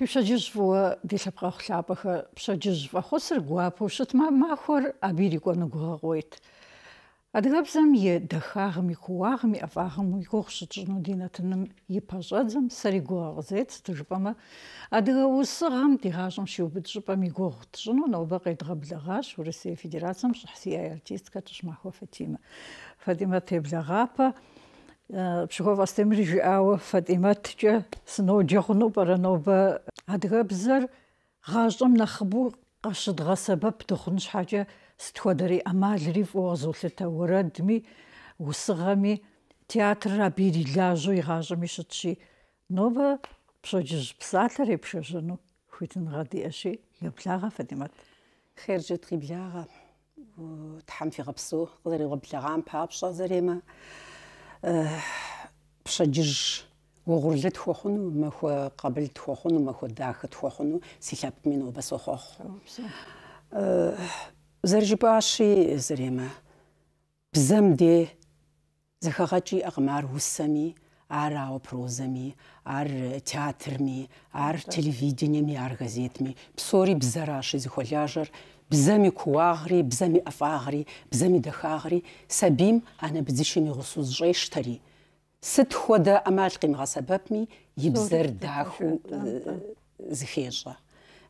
Пшаджижва дисапрахлапаха пшаджижва хосэр гуапушатма махор абирикону гуагойт. Адгабзам е дахагми хуагми афагми гохшатну динатным епажадзам саригуагзэц тжпама адгаусагам тигашам шубитжпами гохтжну нобагэдгаблагаш урсе федерациям шахсия артистка тшмахо фатима. Фатима теблагапа ფშოვ ვასტემრი ჟაუ ფატიმატჭა სნო ჯახნო პარანობა ადგაბზარ ღაზომ ნახბუ ყაშდ ღასაბაბ თხუნ შაჯა სტხოდარი ამალრი ვოზულთა ვორადმი უსღამი თეატრა ბირი ლაჟი ღაზომი შოჩი ნოვა ფშოჯის ფსატარი ფშოჟნო ხუთინ რადიაში ლაფლაღა ფატიმატ ხერჯე ტრიბლაღა თამფიღაბსო ყლერი ყბლაღა ამ ფაბშა ზერემა пщэдджыжь угъурлы тхуэхъуну, махуэ къабыл тхуэхъуну, махуэ дахэ тхуэхъуну си лъэптми нобэ сохъуэхъу. Зэрыжыпӏащи зэремэ бзэм де зэхэгъэкӏиӏэкъым ар усэми, ар аопрозэми, ар театрми, ар телевидениеми, ар газетми. Псори бзэращи зыхуэлажьэр – بزامي كواغري بزامي أفاغري بزامي دخاغري سبيم أنا بديشي غصوص جيش تري ست خودة أمال قيمة سببمي يبزر داخو آه، زخيجة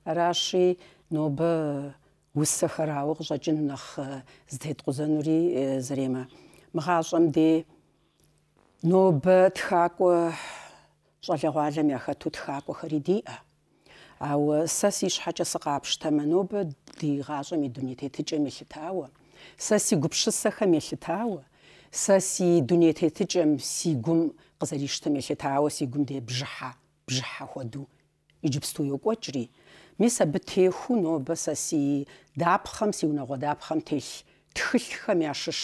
راشي نوب آه، والسخراوغ وغجا نخ آه، زدهيت قزانوري زريمة مغاشم دي نوب تخاكو جالي غوالم يا خاتو تخاكو خريديئة აუ სასი შეჭა საყაბშთამენობა დიღაშემი დუნიეთეთიჭე მიხთაო სასი გუბშსახა მიხთაო სასი დუნიეთეთიჭემ სიგუმ ყზალიშთამი ხთაო სიგუმ დებჟა ბჟა ხოდუ იჯიბსტუ იოკვაჭრი მისა ბთეხუნო ბასასი დაფხამ სიუნაღო დაფხამ თეშ თხილხა მიაშშ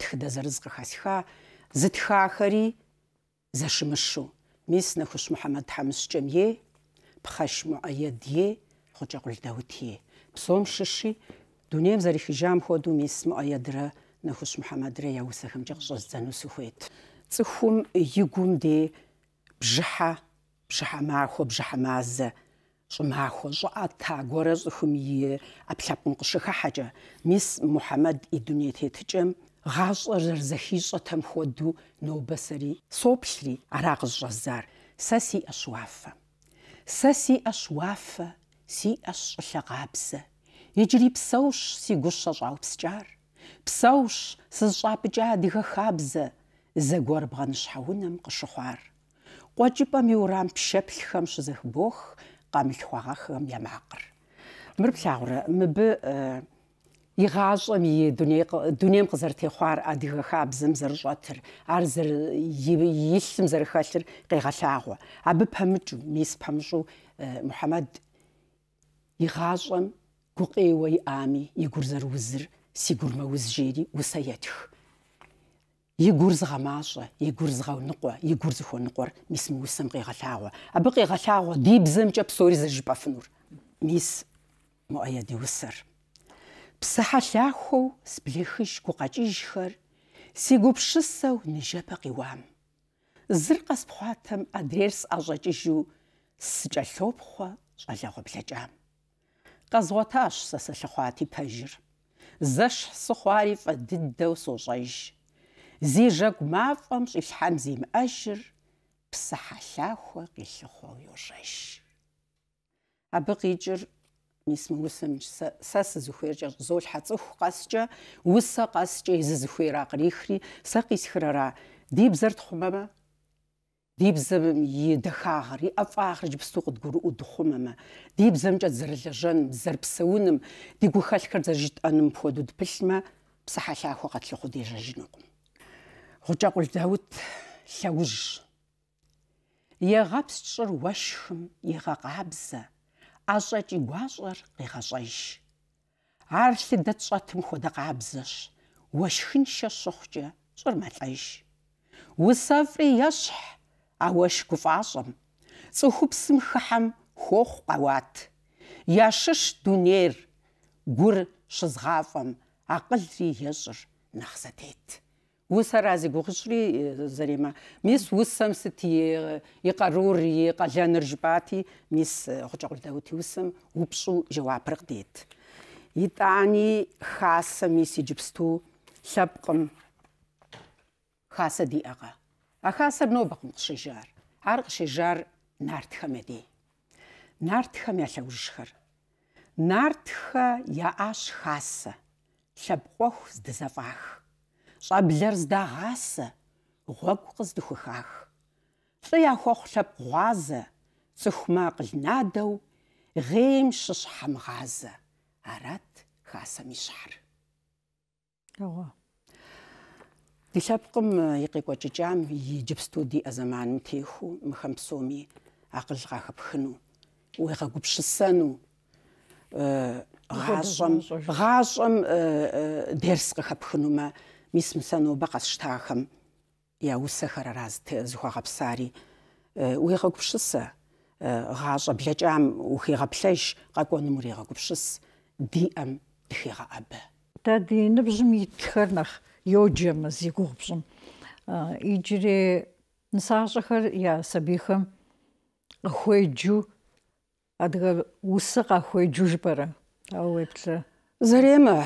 თხდა ზრზღა ხასხა ზთხახარი зашимашу мис нахуш мухаммад хамс чем е بخشم أيديه خجا قل داوتيه بصوم ششي دنيا بزاري خجام خو دومي اسم را نخوش محمد را ريا وسخم جغ جزانو سخويت تخوم يقوم دي بجحة بجحة معخو بجحة معزة شمعخو جعتا غورز خمي أبلابن قشخة حاجة ميس محمد الدنيا تيتجم غاشر زخيشة تم خودو نوبسري صوبشري عراق الجزار ساسي أشوافه سا سي أشواف سي أش الشغابس يجري بسوش سي قشة جاو بسجار بسوش سجاب جا ديغا خابز زاقور بغنش حونم قشخوار قواجبا ميورام بشبل خمش زهبوخ قام الحواغاخم يا معقر مربلاغر مب أه игъащӏэми дуней дунейм къызэрытехъуар адыгэ хабзэм зэрыщӏэтыр ар зэры илъым зэрыхэлъыр къегъэлъагъуэ абы пэмыкӏыу мис пэмыщӏу мухьэмэд игъащӏэм гукъеуэ иӏами и гур зэрыузыр си гур мэуз жери усэ етх и гур згъэмащӏэ и гур згъэуныкъуэ и гур зыхуэныкъуэр мис мы усэм къегъэлъагъуэ абы къегъэлъагъуэ ди бзэмкӏэ псори зэрыжыпӏэфынур мис муӏэ яди усэр псахалахоу сблехиш гукъачижхэр си гупшысэу нижэпэ къиуам зыр къэспхъуатэм адрерс ӏэщӏэкӏыжу сыкӏэлъопхъуэ щӏалэгъуэ блэкӏам къэзгъуэтащ сэ сэлъыхъуати пэжыр зэщхь сыхъуари фӏэ дыдэу сощӏэж зи жэгу мафӏэм щӏилъхьэм зимыӏэжыр псыхьэлъахуэ къилъыхъуэу йощэж абы къикӏыр ميسم وسم ساس زخير زول حتى أخ قاسجة وسا قاسجة إز زخير أقريخري ساقي سخرارا دي بزرت خمامة دي بزم يدخاغري أف أنم بودود بسما بسحا شاخو قتل خودي جاجنوكم غجا قول يا غابس تشر وشخم يا غابسه асачи гуашэр къигъэщӏэж. Ар лъыдэ тщӏэтым хуэдэ къабзэщ, уэшхыншэ щыхъукӏэ щӏыр мэлӏэж. Усэфӏри ещхь а уэшх гуфӏащӏэм, цӏыхупсым хыхьэм хохъу къэуат. Яшыш дунейр гур щызгъафӏэм, акъылри ещӏыр нэхъ зэтет. უსარაზი გუხშრი ზრიმა მის უსამს თი იყარური ყაჟანერ ჟბათი მის ხოჭაყულდა უთი უსამ უფშუ ჟოაპრდით იტანი ხასა მისი ჯიბსტუ ლაპყმ ხასა დიაღა ახასა ნობაყმ ხშიჟარ არ ხშიჟარ ნართხამედი ნართხამ ялა უშხარ ნართხა яаш ხასა ლაპყოხ ზდაზაფახ щӀэблэр здагъасэ, гъуэгу къыздыхухах. ЛӀы яхуэхъу лъэпкъ гъуазэ, цӀыхумэ акъыл надэу, гъейм щыщ хьэмгъазэ. Арат хасэм и щхьэр. Эгъуэ. Ди лъэпкъым и къекӀуэкӀыкӀам иджыпсту диӀэ зэманым техуу мыхэм псоми акъыл къахэпхыну, уегъэгупшысэну, гъащӀэм гъащӀэм дерс къыхэпхынумэ მის მსანობა ყასშთახამ ია უსახარ разთე ზუღაფსარი უიღაკფშსა ღაშა ბლეჭამ უხიღაფლეშ ყაკონ მურიღაკფშს დიამ დიხა აბა და დინებს მითხარნახ იოჯემ ზიგუფშმ იჯრე ნსაშხარ ია საბიხა ხუეჯუ ადღა უსა ხუეჯუშ პარა აუ ეფშა ზრემა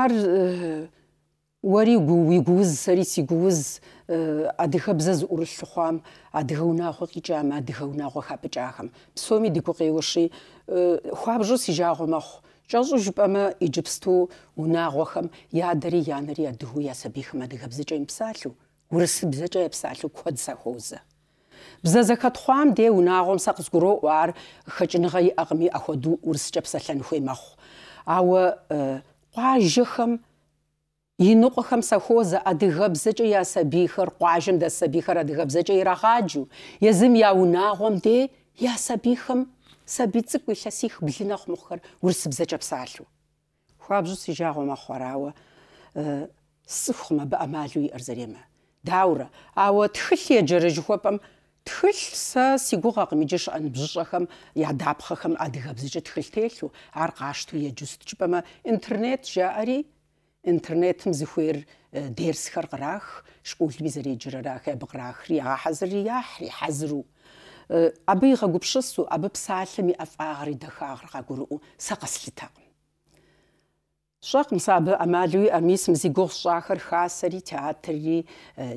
არ ვარი გუიგუზ სერისიგუზ ადიხაბზაზ ურშხვამ ადღუნახო ყიჭამ ადღუნახო ხაბჭახამ სომი დიკოყიოში ხვაბჟო სიჟაღომახ ჯაზუ ჟიპამა იჯიფსტუ უნაღოხამ იადრი იანრი ადღუიასა ბიხმადიხაბზაჭა იმფსალუ ურსიბზაჭა იფსალუ ქოდსახოზა ბზაზახათხვამ დე უნაღომ საყსგურო ვარ ხჭნღაი აღმი ახოდუ ურსჭაფსალან ხუიმახ ავა ყვაჟხამ иныкъуэхэм сахозэ адыгэбзэкӏэ я сабийхэр къуажэм дэс сабийхэр адыгэбзэкӏэ ирагъаджэу, езым я унагъуэм де я сабийхэм сабий цӏыкӏу илъэсих блынэ хъумыхъухэр урысыбзэкӏэ псалъэу. Хуабжьу си жагъуэ мэхъуарауэ э, сцӏыхухъым абы ӏэмалу иӏэр зэремэ. Даурэ, ауэ тхылъ еджэрэ жыхуэпӏэм тхылъ сэ си гугъэкъым иджы щыӏэн бжьыщӏэхэм я дапхъэхэм адыгэбзэкӏэ тхылъ телъу, ар къашту еджу сыткӏыпӏэмэ интернет жаӏэри انترنت مزخوير اه، دير سخر قراخ شكول بيزري جراخ اه، بقراخ رياح حزر رياح ري حزرو أبي اه، غقوب شسو أبي بسالمي أفعاري دخاغ غقولو سقس لتاق شاق مصاب أمالوي أميس مزيقوغ شاخر خاسري تياتري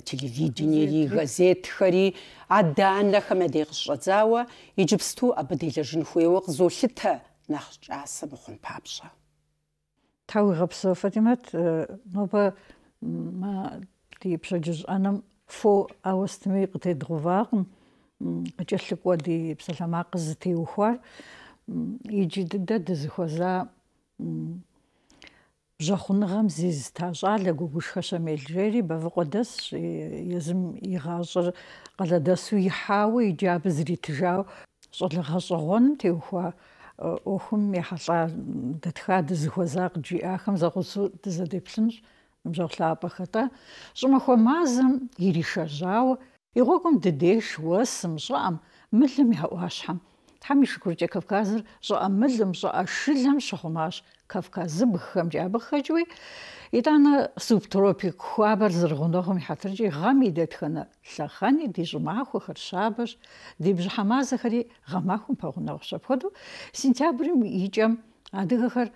تلفزيونيري غزيت خري عدان لخ مديغ الشزاوة يجبستو أبدي لجنخوي وقزو لتا نخش عاسم خون بابشا თავიღებს ფატიმათ ნობა მა ტიპშოჯის ანამ ფო აუსტმი ყთე დღვარნ ჯელიკვადი ფსალამა ყზთი უხარ იჯიდ და დზხოზა ჟახუნღამ ზიზ თაჟალა გუგუშხაშამელჟერი ბავყოდას იზმ იღაშ ყალადასუი ჰავი ჯაბზრი თჟა ზოლღაშღონ თიუხა ӏуэхум ехьэлӏа дэтха дызыхуэзакъ жиӏахэм зэгъусэу дызэдеплъынщ ныбжьэгъу лъапӏэхэтӏэ. ЩӀымахуэ мазэм иришэжьауэ и гъуэгум дыдеж уэсым, щӏыӏэм, мылым я ӏуащхьэм. Тхьэм и шыкуркӏэ Кавказыр щӏыӏэ мылым, щӏыӏэ шылэм щыхъумащ Кавказыбгхэм, джабгъхэкӏи იდან субтропик хуабар зргондохом хатрджи гами детхана сахани дижмаху хершабаш дибжхамазахри гамахум пагунахшапходу сентябрим ичам адыгахар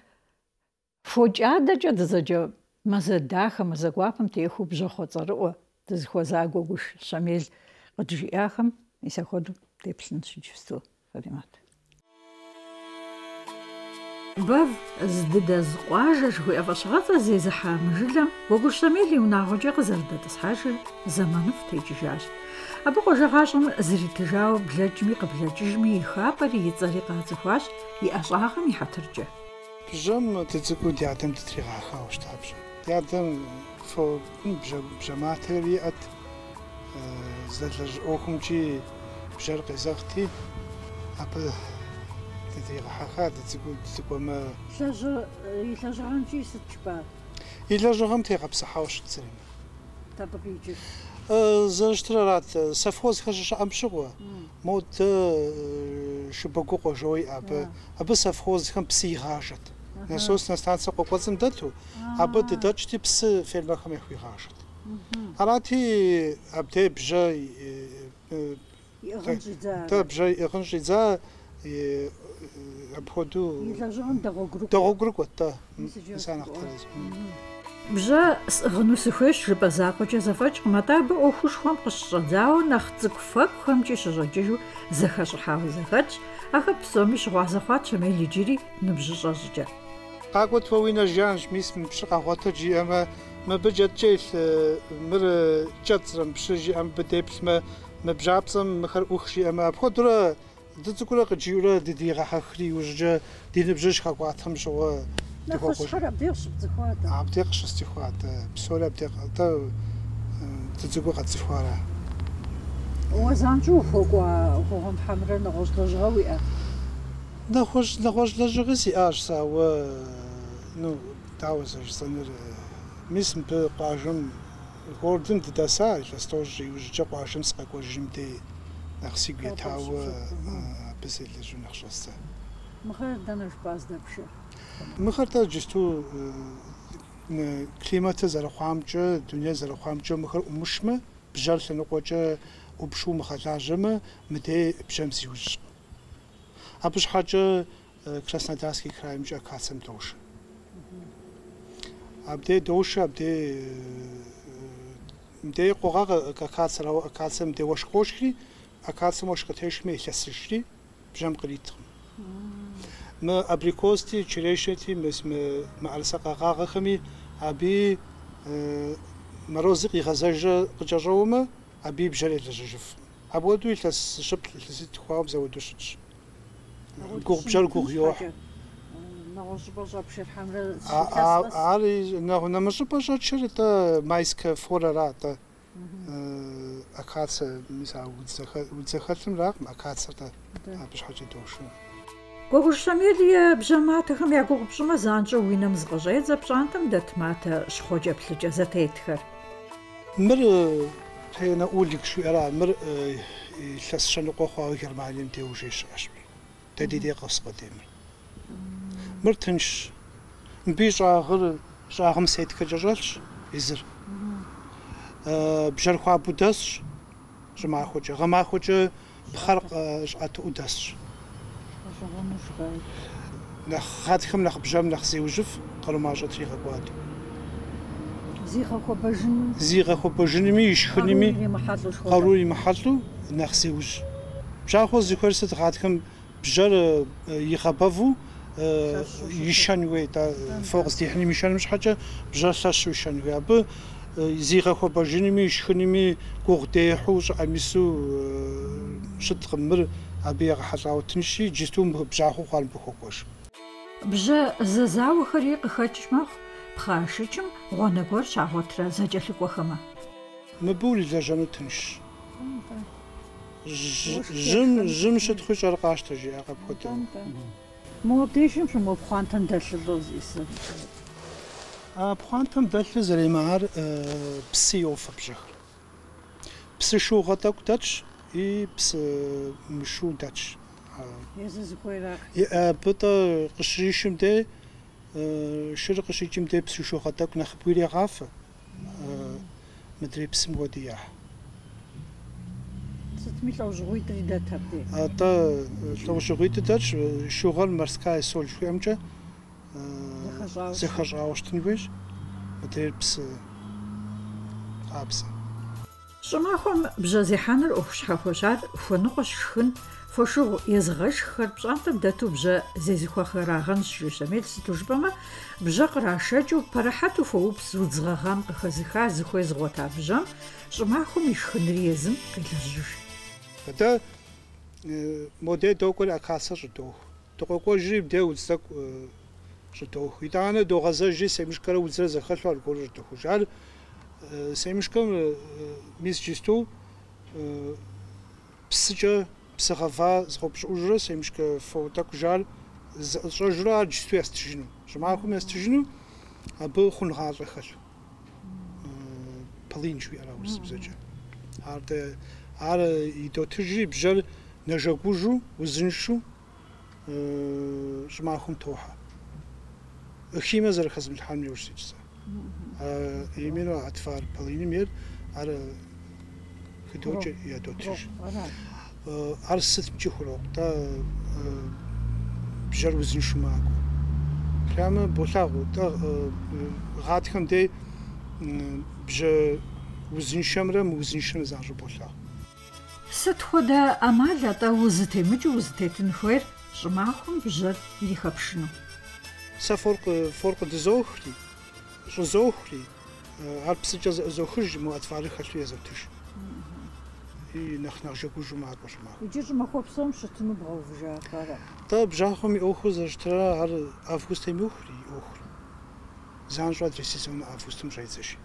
фочадача дзаджа мазадаха мазагвапам техуб жохоцаруа дзхозагугуш шамил гджиахам исаходу тепсин сичсту фадимат Бэв здыдэ зыкъуажэ жыхуиӏэ фӏэщыгъэцӏэ зезыхьа мыжылэм Уэгур Щамил и унагъуэкӏэ къызэрыдэтӏысхьэжыр зэманыф текӏыжащ. Абы къуажэгъащӏэм зритыжауэ блэкӏми къыблэкӏыжми и хапӏэри и цӏэри къацӏыхуащ и ӏэщӏагъэм и хьэтыркӏэ. Бжьэм тыцӏыкӏуу ди адэм дытригъэхауэ щытапщӏэ. Ди адэм фо бжьэматэри иӏэт, зэлэжь ӏуэхумкӏи бжьэр къезэгъти абы إلا جوغم تيغا بصحة واش تسريم تابا بيجي أه، زرشترات سفوز خرج أمشغوا مود أه، شبكوكو جوي أب آه. أب سفوز خم بسي غاشت نسوس نستان سقو قزم دتو أب دتش تبس في المخم يخوي غاشت أراتي أبتي بجاي تبجاي إغنجي ذا обходу дагъуэгур кӏуэт-тӏэ нысанэхъ тэрэзым. Бжьэ сӏыгъыну сыхуейщ жыпӏэ закъуэкӏэ зэфӏэкӏкъым, атӏэ абы ӏуэхушхуэм къыщыщӏэдзауэ нэхъ цӏыкӏу фэкӏухэмкӏи щыщӏэкӏыжу зэхэщӏыхьауэ зэхэтщ, ахэр псоми щыгъуазэ хъуат Шамел иджыри ныбжьыщӏэ щӏыкӏэ. Къакӏуэтмэ уи нэжянщ, мис мыпщы къагъуэтыр жиӏэмэ, мыбы джэткӏэ илъ мыр кӏэцӏрэ мыпщы жиӏэм быдеплъмэ, мы бжьапцӏэм мыхэр ӏух жиӏэмэ, апхуэдурэ دتكولا قجيولا دي دي غا حخري وجا دي نبجش خا قواتهم شو نخش حرا بيغش بتخوات عبتيقش استخوات بسولا بتيق تا تتكو قد سخوارا وزانجو فوقوا فوقهم حمرا نغوش لجغوي نخوش نخوش لجغي سي اش سا و نو تعوز سنر ميسم بقاجم غوردن تدسا لستوجي وجا قاجم سقا قاجم تي ახსიგე თავ აბესელეჟუ ნახშასა მხარდანაშბაზდაბშა მხარდაჯის თუ კლიმატზე зэрახამჭა დუნია зэрახამჭა მხარ უმუშმა ბჟარ სენოყოჭა უბშუ მხალაჟმა მდე ბშემსი უჟ აბშხაჭა краснодарский край მჭა კაცემ დოშ აბდე დოშ აბდე მდე ყოღა კაცრა კაცემ დე ვაშ ყოშხი اکات سموش کتهش می کسیش دی بجام قلیتم ما ابریکوستی چریشتی مس م م علسق قاق خمی ابی مروزی غزج قجرام ابی بجاری لججف ابو دوی تس شب تسیت خواب زود دوشش گور بجال گوریوه نه اون باشه پشیر حمله آره نه اون نمیشه باشه چرا تا مایسک فوره را تا э акац миса уцехатм рах акацта апшхачи тошу გოგოშამილია ბჟამათხამ იაგოგუბშმა ზანჭო ვინამ ზღაჟე ზაფშანთამ და თმათა შხოჯებლჭა ზათეთხარ მერ თენა ულიქში არა მერ ისასშენ ყოხვა გერმანიიმ თეუშეშ აშმი დედიდე ყოსყოდემ მერ თენშ ბიშა ხურ შაღმ სეთქა ჯოჟალშ იზერ بجرخوا بودسش جمع خوچه غما خوچه بخرق جعت آه، ودسش نخ هاد خم نخ بجام نخ زي وجف قالوا ما جات ريغا كوادي زيغا خو بجن زيغا خو بجن مي يشخني محلو نخ زي وج بجا خو زي خرسة هاد خم بجر يخبافو آه، يشانوي آه، تا فوق زيحني مشان مش حاجة بجر ساشو يشانوي أبو зихахоба жиними ишхними гугдехус амису шитхмир э, абия хасаутнши жистум бжаху хал бхокош бжа зазаухари кхачмах пхашичм гонагор шахотра зажалгвахма мбули зажанутнш жим жим шитхшар кашта жиага потом мо тешим шмо пхантан дашлозис ფუანტამ დალფეს რემარ ფსიოფ ფშხ ფსიშო ხატაკ დაჩ и пс мшу дач ეს ის ყველა პოტო ყშიშიმდე შერ ყშიშიმდე ფსი შოხატა კნახ პირი ღაფ მეტრი ფსი მოდია ცოტ მილავ ჟუიტი და თაფე ატა ლოშ ჟუიტი დაჩ შოღალ მარსკა ესოლ შუამჭა Захажаушт нибудь, адрейр псы, апсы. ЩӀымахуэм бжьэзехьэныр Ӏуэхущхьэхуэщар хуэныкъуэщ шхын, фошыгъу езгъэшххэр пщӀантӀэм дэту бжьэ зезыхуэхэрагъэнщ жысэмел сыту жыпӀэмэ, бжьэ кърашэкӀыу пэрыхьэту фоупс удзгъэгъам къыхэзыха зыхуезгъуэта бжьэм щӀымахуэм и шхыныр езым къилэжьыж. Атэ модей докӀуэри Акасэ щӀыдоху. ДыкъуэкӀуэжри бдей удз тӀэкӀу что хитане дохазажи семишкара узра захашвар кожур тохушар семишкам мис чисту псыча псыхава зхопш ужра семишка фотак жал зажра чисту ястижну жмаху мястижну абы хун хазахал палинчу яра ус бзача арте ар и дотжи бжал нажагужу узиншу э жмахум тоха خیمه زر خزم بل حال میوشتی چیزا ایمین و اتفار پلینی میر ار خدوچ یا دوتیش ار ست چی خلو تا بجر وزن شما اگو پرامه بولاغو تا غاد خم دی بجر وزن شمره موزن شم زن رو بولاغو ست خدا امال تا وزته مجو وزته تنخویر شما خون بجر یخبشنو სა ფორკ ფორკ დიზოხრი ჟოზოხრი არფსიჭა ზოხრი მოაცვარი ხალხი ეზოთიშ и нахнах же кужу маат башма кужу ма хопсом шутну бауз жахара то бжахоми охуз жтра ар августе мюхри ох занжва дрисисон августом жайцеши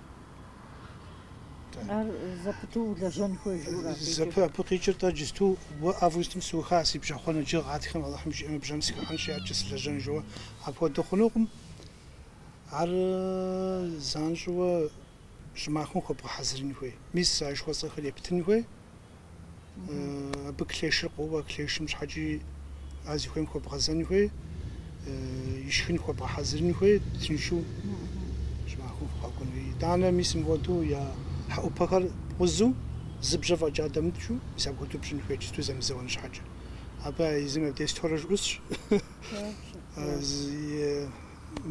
ზაფუთი ჩერტაჯის თუ ავგუსტიმ სუხასი ბჟახონა ჯი ღათხემ ალაჰიმ ჯი ემე ბჟანსი ხანში აჭის ლაჟანჟო აფოდო ხუნუყმ არ ზანჟო ჟმახუნ ხო ბაზრინ ხუე მის საშხო სახლი ფტინ ხუე ბკლეშ ყობა კლეშ მშაჯი აზი ხუემ ხო ბაზანი ხუე იშხინ ხო ბაზრინ ხუე თინშუ ჟმახუნ ხო კონვი დანა მის მოდო ია ჰაუფაღალ უზუ ზიბჟავა ჯადამჩუ ისაგოთუბშინ ჰეჩისთვის ამზეონ შაჯა აბა იზიმე დეს თორაჟ უს ზი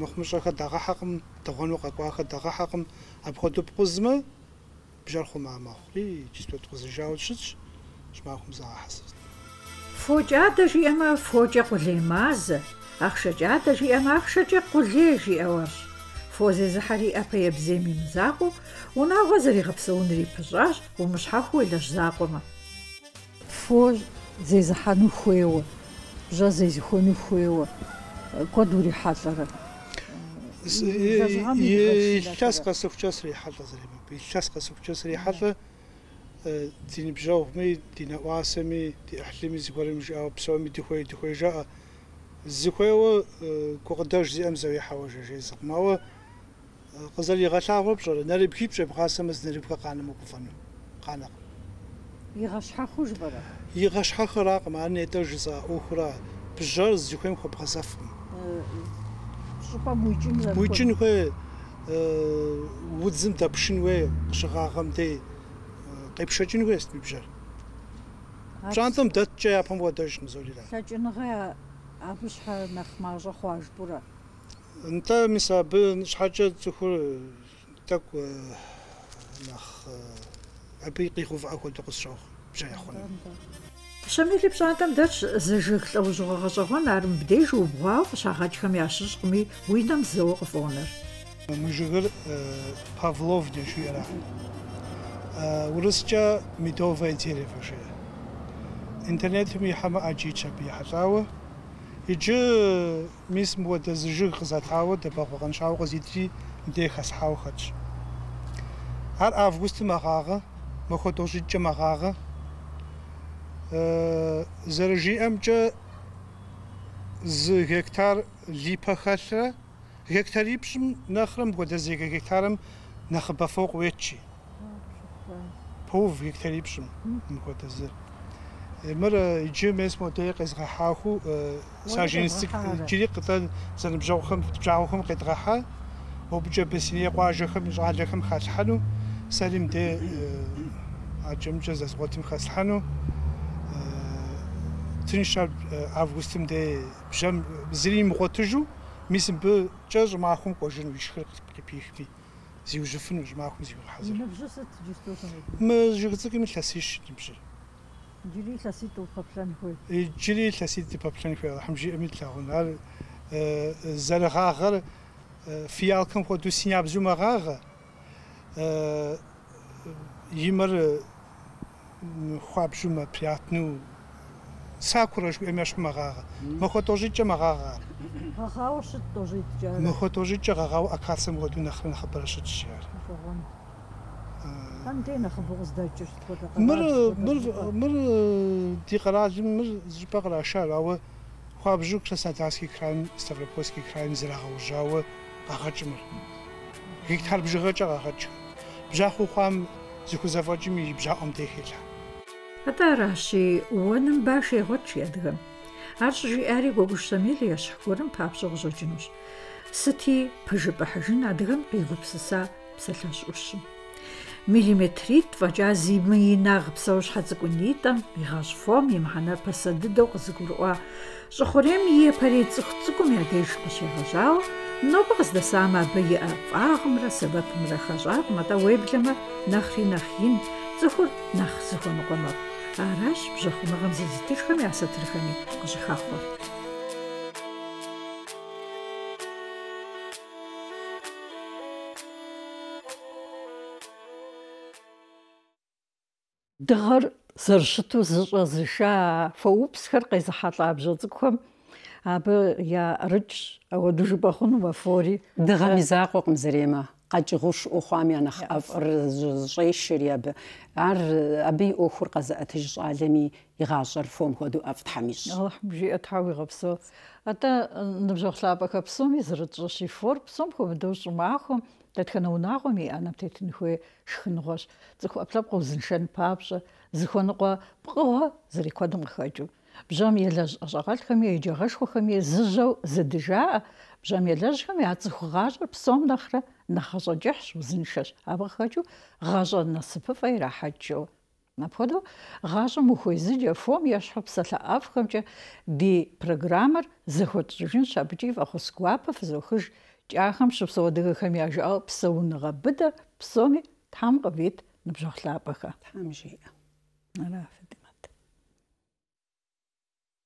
მოხმშახა დაღა ჰაყმ დღონო ყაყვახა დაღა ჰაყმ აფხოდუბ ყუზმა ბჟარხუ მამახრი ჩისტვე ყუზი ჟაოჩიც შმახუმ ზაჰას ფოჯადაში ამა ფოჯა ყულემაზ ახშაჯადაში ამა ახშაჯა ყულეჟი ევარში فوزي زحري أبي بزيمي مزاقو ونا غزري غبسون ري بجاج ومش لش إلا جزاقوما فوز زي زحانو خويو جا زي زحانو خويو كودو ري حاضر يشاس قصف جاس ري حاضر زريبا يشاس قصف جاس ري حاضر دين بجاوه مي دين واسمي دي أحلمي زي قولي مجاوه بسوامي دي خوي دي خوي جاء زي خويو كوغداش زي أمزاوي حاوجة جي زقماوه خزر یه گشان خوب شد نریب کیپ شد بخاطر مس نریب که قانه مکوفن قانه یه گش خوش بود یه گش ها خراغ من نیت از جز اخرا پیچار از جوکم خوب خزف کنم میچین خو ودزم تا پشین وی شکاهم تی تپش اچین است میپشار چند تام داد چه اپم وادارش نزولی را. سعی نگه آبش هر نخ مازه انت نتا مسابن شحاجة تخور تاك نخ أبي قيخو أكل تقص شوخ بشاي أخونا شميلي بشانتم داتش زجك لوجو غزغون عرم بديج وبغاو شاغاتكم يعشش قمي ويدم زو قفونر مجغر بافلوف دي شو يرا ورسجا ميدوفا انتيري فشي انترنت مي حما اجي تشبي حتاوه یچ میس مو د زژغ غزا تاو د په خوغن شاو غزیتی هر افغوست مخاغه مخه د زژ مخاغه ا زرجی ام چ لیپ هکتار لیپه خسر هکتاری نخرم بود از یک هکتارم نخ بفوق ویچی پوف هکتاری پشم مخوت از مر يجي ميس موتي قيس غحاخو ساجين سك جري قتل زنبجوخم خم قيت غحا وبجا بسني قواجخم جعلخم خاتحنو سالم دي عجم جزاز غوتم خاتحنو تنشاب افغوستم دي بجم زري مغوتجو ميسم بو جاج معهم قوجن ويشخر قبيخبي زيوجفن وجماعهم زيوجحزر ما جغتك مثلاسيش نبجي Ջրի լասիտ ու փապլան խոյ։ Ջրի լասիտ ու փապլան խոյ, համջի ըմիտ լաղուն, ալ զալղաղը فيالكم خو دو سيناب زوماغاغ آه، يمر خواب زوما بياتنو ساكورش اميش ماغاغ ما خو توجي تش ماغاغ غاغاو شت توجي تش ما خو توجي تش غاغاو اكاسم غدو نخرن خبرش ანდენახბოზდაჭიშტოთაყა მრ მრ მრ დიყრაჟიმ მრ ჟიპაყრაშალავა ხაბჟუკსასატასკი ქრაიმ სტავროპოლსკი ქრაიმ ზრაღაუჟავა ბაღაჭმრ გიქთარბჟღაჭაღაჭ ბჟახუხამ ზიქუზაფაჭიმი ბჟაომთეხილა ატარაში უანბაშე ღოჩიადგა არჟი ერი გოგუშსამილიაშ ხურამ ფაბჟუღჟოჯინუშ სთი ფჟიპაჟინ ადგამ ეგუფსსა ფსალაშ უშიმ Миллиметрит фӏэкӏа зимы инагъ псэущхьэ цӏыкӏунитӏэм игъэщӏ фом и мыхьэнэпэ сэ дыдэу къызыгурыӏуа щӏыхъурейм и япэрей цӏыху цӏыкӏум я деж къыщегъэжьауэ нобэ къыздэсамэ абы и ӏэ фӏагъымрэ сэбэпымрэ хэщӏакъым атӏэ уеблэмэ нэхъри нэхъ ин цӏыхур нэхъ зыхуэныкъуэмэп. Аращ бжьэхъумыгъэм зезытышхэм я сатырхэми къыщыхахъуэр. дыгъэр зэрыщыту зыщӀэзыша фоупсхэр къезыхьэлӀа бжьэ цӀыкӀухэм абы я ауэду жыпӏэ хъуну фори. Дыгъэм и закъуэкъым зэремэ. قد غش أخامي أنا رجيشريب عر أبي أخر قزأت العالمي يغاجر فوم هدو أفتحميش الله حمجي أتحاوي غبصو أتا نبجو خلابك بصوم يزرد رشي فور بصوم خو بدوش معاهم تتخنا وناغومي أنا بتيتن خوي شخنغوش زخو أبلابقو شن بابش زخو نقو بقوه زري قدم خاجو بجام يلاج أجغال خمي يجغش خمي زجو زدجاء بجام يلاج خمي عتصخو غاجر بصوم نخره нахасо жахш узиншаш абахачу гажа насыпы фейра хачу наподу гажа муху изиджа фом яшхапсала афхамча ди программер захотжин шабчи вахускуапа фзухыж чахам шубсу адыгахам яжал псауныга бида псоми тамгавит набжохлапаха тамжи нарафи